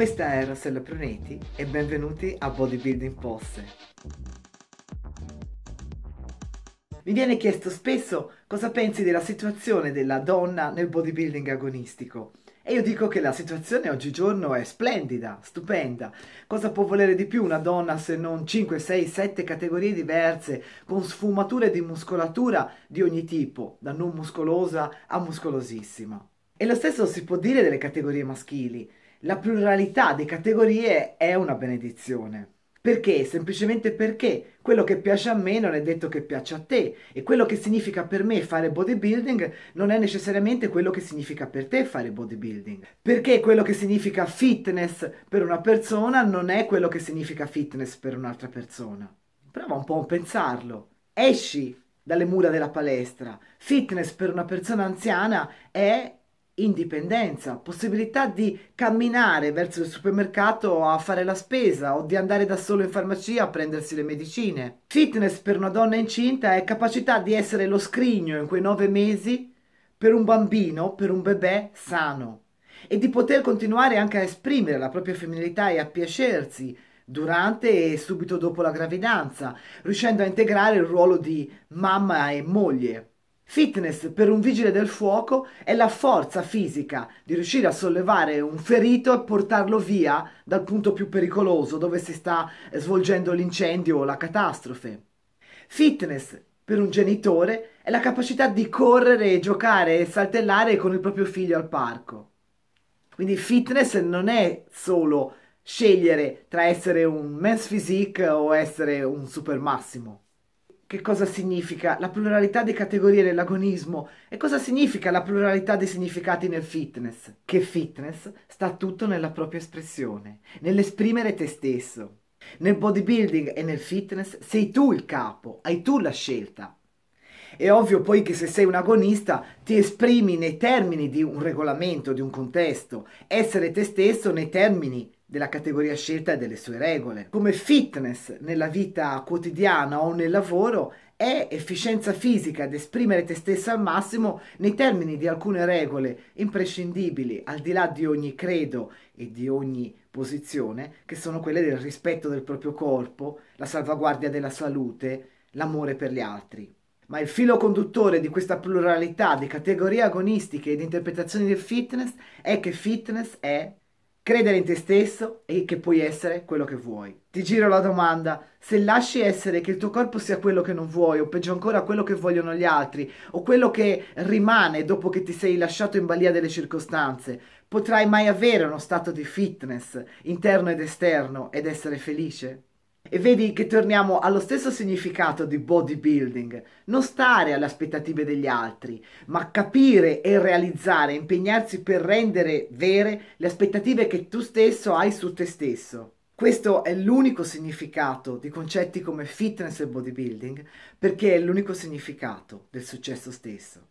Questa è Rossella Pruneti e benvenuti a Bodybuilding Posse. Mi viene chiesto spesso cosa pensi della situazione della donna nel bodybuilding agonistico. E io dico che la situazione oggigiorno è splendida, stupenda. Cosa può volere di più una donna se non 5, 6, 7 categorie diverse, con sfumature di muscolatura di ogni tipo, da non muscolosa a muscolosissima? E lo stesso si può dire delle categorie maschili la pluralità di categorie è una benedizione. Perché? Semplicemente perché quello che piace a me non è detto che piaccia a te e quello che significa per me fare bodybuilding non è necessariamente quello che significa per te fare bodybuilding. Perché quello che significa fitness per una persona non è quello che significa fitness per un'altra persona. Prova un po' a pensarlo. Esci dalle mura della palestra. Fitness per una persona anziana è indipendenza, possibilità di camminare verso il supermercato a fare la spesa o di andare da solo in farmacia a prendersi le medicine. Fitness per una donna incinta è capacità di essere lo scrigno in quei nove mesi per un bambino, per un bebè sano e di poter continuare anche a esprimere la propria femminilità e a piacersi durante e subito dopo la gravidanza, riuscendo a integrare il ruolo di mamma e moglie. Fitness per un vigile del fuoco è la forza fisica di riuscire a sollevare un ferito e portarlo via dal punto più pericoloso dove si sta eh, svolgendo l'incendio o la catastrofe. Fitness per un genitore è la capacità di correre, giocare e saltellare con il proprio figlio al parco. Quindi fitness non è solo scegliere tra essere un men's physique o essere un super massimo che cosa significa la pluralità di categorie nell'agonismo e cosa significa la pluralità dei significati nel fitness. Che fitness sta tutto nella propria espressione, nell'esprimere te stesso. Nel bodybuilding e nel fitness sei tu il capo, hai tu la scelta. È ovvio poi che se sei un agonista ti esprimi nei termini di un regolamento, di un contesto, essere te stesso nei termini della categoria scelta e delle sue regole. Come fitness nella vita quotidiana o nel lavoro è efficienza fisica ed esprimere te stesso al massimo nei termini di alcune regole imprescindibili al di là di ogni credo e di ogni posizione, che sono quelle del rispetto del proprio corpo, la salvaguardia della salute, l'amore per gli altri. Ma il filo conduttore di questa pluralità di categorie agonistiche e di interpretazioni del fitness è che fitness è credere in te stesso e che puoi essere quello che vuoi. Ti giro la domanda, se lasci essere che il tuo corpo sia quello che non vuoi, o peggio ancora quello che vogliono gli altri, o quello che rimane dopo che ti sei lasciato in balia delle circostanze, potrai mai avere uno stato di fitness interno ed esterno ed essere felice? E vedi che torniamo allo stesso significato di bodybuilding, non stare alle aspettative degli altri, ma capire e realizzare, impegnarsi per rendere vere le aspettative che tu stesso hai su te stesso. Questo è l'unico significato di concetti come fitness e bodybuilding, perché è l'unico significato del successo stesso.